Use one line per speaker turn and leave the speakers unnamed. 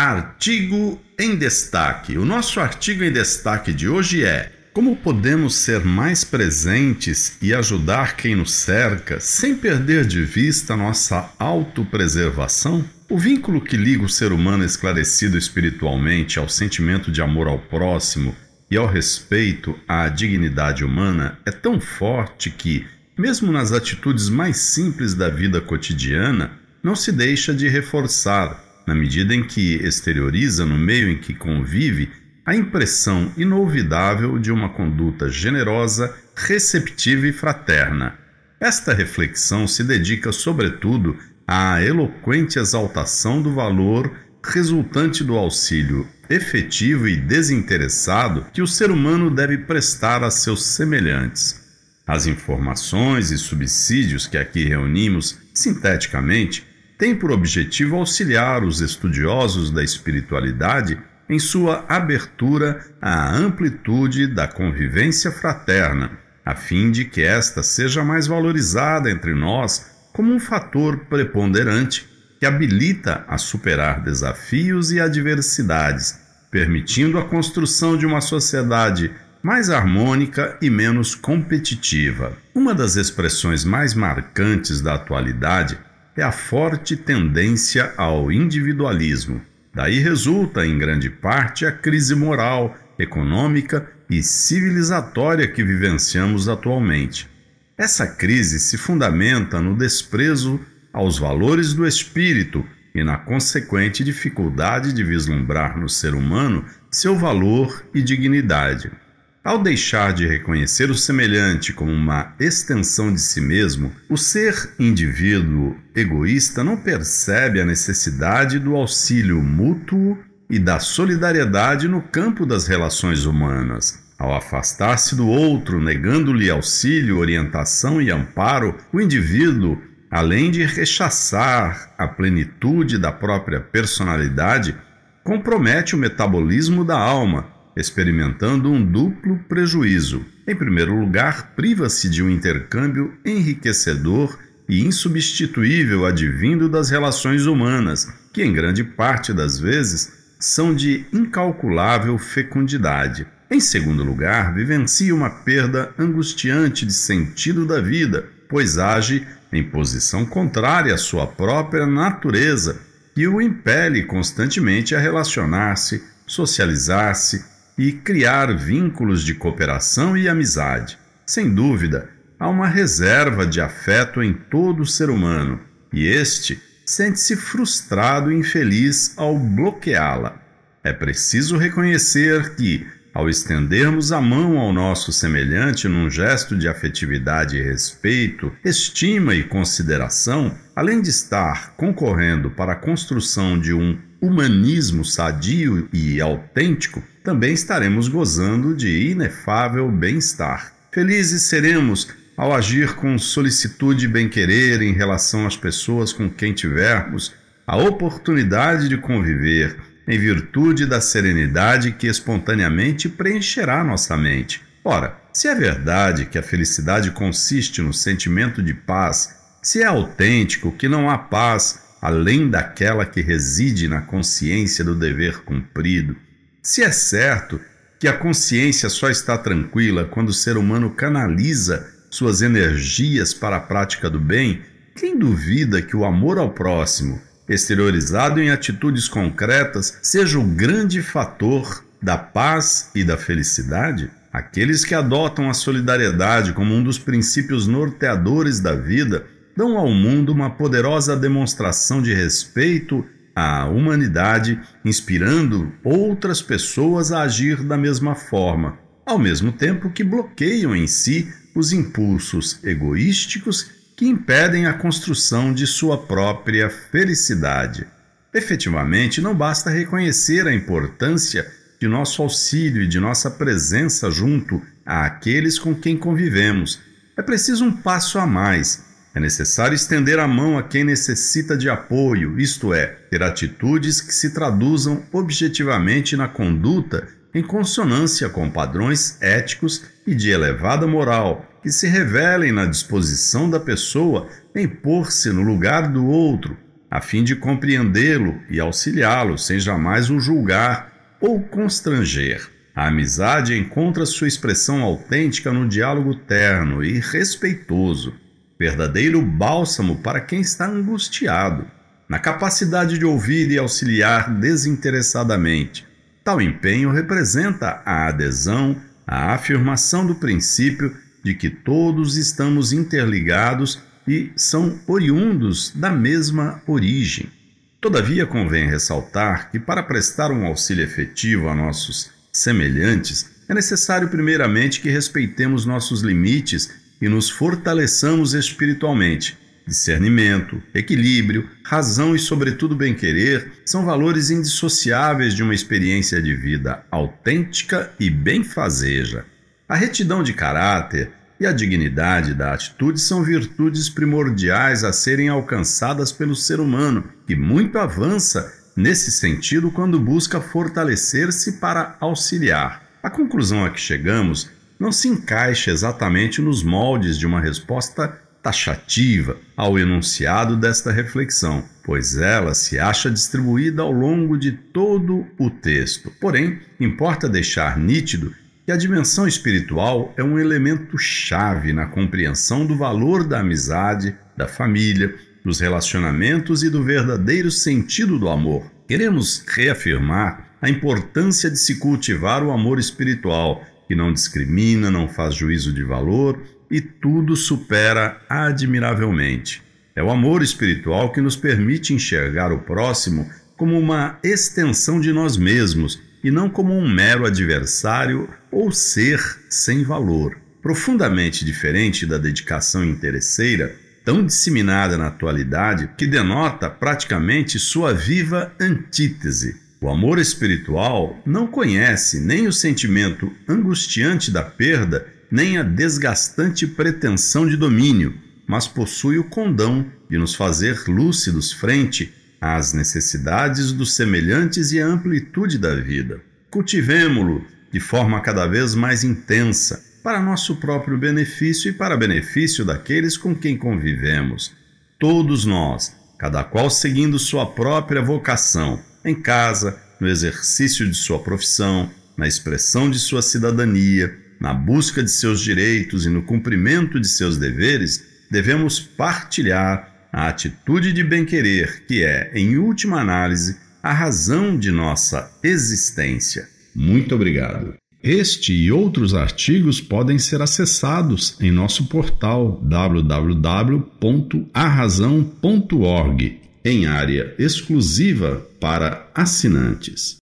Artigo em destaque. O nosso artigo em destaque de hoje é: Como podemos ser mais presentes e ajudar quem nos cerca sem perder de vista nossa autopreservação? O vínculo que liga o ser humano esclarecido espiritualmente ao sentimento de amor ao próximo e ao respeito à dignidade humana é tão forte que, mesmo nas atitudes mais simples da vida cotidiana, não se deixa de reforçar na medida em que exterioriza no meio em que convive a impressão inolvidável de uma conduta generosa, receptiva e fraterna. Esta reflexão se dedica, sobretudo, à eloquente exaltação do valor resultante do auxílio efetivo e desinteressado que o ser humano deve prestar a seus semelhantes. As informações e subsídios que aqui reunimos, sinteticamente, tem por objetivo auxiliar os estudiosos da espiritualidade em sua abertura à amplitude da convivência fraterna, a fim de que esta seja mais valorizada entre nós como um fator preponderante que habilita a superar desafios e adversidades, permitindo a construção de uma sociedade mais harmônica e menos competitiva. Uma das expressões mais marcantes da atualidade é a forte tendência ao individualismo. Daí resulta, em grande parte, a crise moral, econômica e civilizatória que vivenciamos atualmente. Essa crise se fundamenta no desprezo aos valores do espírito e na consequente dificuldade de vislumbrar no ser humano seu valor e dignidade. Ao deixar de reconhecer o semelhante como uma extensão de si mesmo, o ser indivíduo egoísta não percebe a necessidade do auxílio mútuo e da solidariedade no campo das relações humanas. Ao afastar-se do outro, negando-lhe auxílio, orientação e amparo, o indivíduo, além de rechaçar a plenitude da própria personalidade, compromete o metabolismo da alma experimentando um duplo prejuízo. Em primeiro lugar, priva-se de um intercâmbio enriquecedor e insubstituível advindo das relações humanas, que em grande parte das vezes são de incalculável fecundidade. Em segundo lugar, vivencia uma perda angustiante de sentido da vida, pois age em posição contrária à sua própria natureza, que o impele constantemente a relacionar-se, socializar-se, e criar vínculos de cooperação e amizade. Sem dúvida, há uma reserva de afeto em todo ser humano e este sente-se frustrado e infeliz ao bloqueá-la. É preciso reconhecer que, ao estendermos a mão ao nosso semelhante num gesto de afetividade e respeito, estima e consideração, além de estar concorrendo para a construção de um humanismo sadio e autêntico, também estaremos gozando de inefável bem-estar. Felizes seremos ao agir com solicitude e bem-querer em relação às pessoas com quem tivermos a oportunidade de conviver, em virtude da serenidade que espontaneamente preencherá nossa mente. Ora, se é verdade que a felicidade consiste no sentimento de paz, se é autêntico que não há paz além daquela que reside na consciência do dever cumprido, se é certo que a consciência só está tranquila quando o ser humano canaliza suas energias para a prática do bem, quem duvida que o amor ao próximo, exteriorizado em atitudes concretas, seja o grande fator da paz e da felicidade? Aqueles que adotam a solidariedade como um dos princípios norteadores da vida dão ao mundo uma poderosa demonstração de respeito a humanidade, inspirando outras pessoas a agir da mesma forma, ao mesmo tempo que bloqueiam em si os impulsos egoísticos que impedem a construção de sua própria felicidade. Efetivamente, não basta reconhecer a importância de nosso auxílio e de nossa presença junto àqueles com quem convivemos. É preciso um passo a mais é necessário estender a mão a quem necessita de apoio, isto é, ter atitudes que se traduzam objetivamente na conduta em consonância com padrões éticos e de elevada moral, que se revelem na disposição da pessoa em pôr-se no lugar do outro, a fim de compreendê-lo e auxiliá-lo sem jamais o julgar ou constranger. A amizade encontra sua expressão autêntica no diálogo terno e respeitoso verdadeiro bálsamo para quem está angustiado, na capacidade de ouvir e auxiliar desinteressadamente. Tal empenho representa a adesão à afirmação do princípio de que todos estamos interligados e são oriundos da mesma origem. Todavia, convém ressaltar que, para prestar um auxílio efetivo a nossos semelhantes, é necessário, primeiramente, que respeitemos nossos limites e nos fortaleçamos espiritualmente. Discernimento, equilíbrio, razão e, sobretudo, bem-querer são valores indissociáveis de uma experiência de vida autêntica e benfazeja. A retidão de caráter e a dignidade da atitude são virtudes primordiais a serem alcançadas pelo ser humano, que muito avança nesse sentido quando busca fortalecer-se para auxiliar. A conclusão a que chegamos não se encaixa exatamente nos moldes de uma resposta taxativa ao enunciado desta reflexão, pois ela se acha distribuída ao longo de todo o texto. Porém, importa deixar nítido que a dimensão espiritual é um elemento chave na compreensão do valor da amizade, da família, dos relacionamentos e do verdadeiro sentido do amor. Queremos reafirmar a importância de se cultivar o amor espiritual que não discrimina, não faz juízo de valor e tudo supera admiravelmente. É o amor espiritual que nos permite enxergar o próximo como uma extensão de nós mesmos e não como um mero adversário ou ser sem valor. Profundamente diferente da dedicação interesseira, tão disseminada na atualidade que denota praticamente sua viva antítese. O amor espiritual não conhece nem o sentimento angustiante da perda, nem a desgastante pretensão de domínio, mas possui o condão de nos fazer lúcidos frente às necessidades dos semelhantes e à amplitude da vida. Cultivemo-lo de forma cada vez mais intensa, para nosso próprio benefício e para benefício daqueles com quem convivemos. Todos nós, cada qual seguindo sua própria vocação em casa, no exercício de sua profissão, na expressão de sua cidadania, na busca de seus direitos e no cumprimento de seus deveres, devemos partilhar a atitude de bem-querer, que é, em última análise, a razão de nossa existência. Muito obrigado. Este e outros artigos podem ser acessados em nosso portal www.arrazão.org em área exclusiva para assinantes.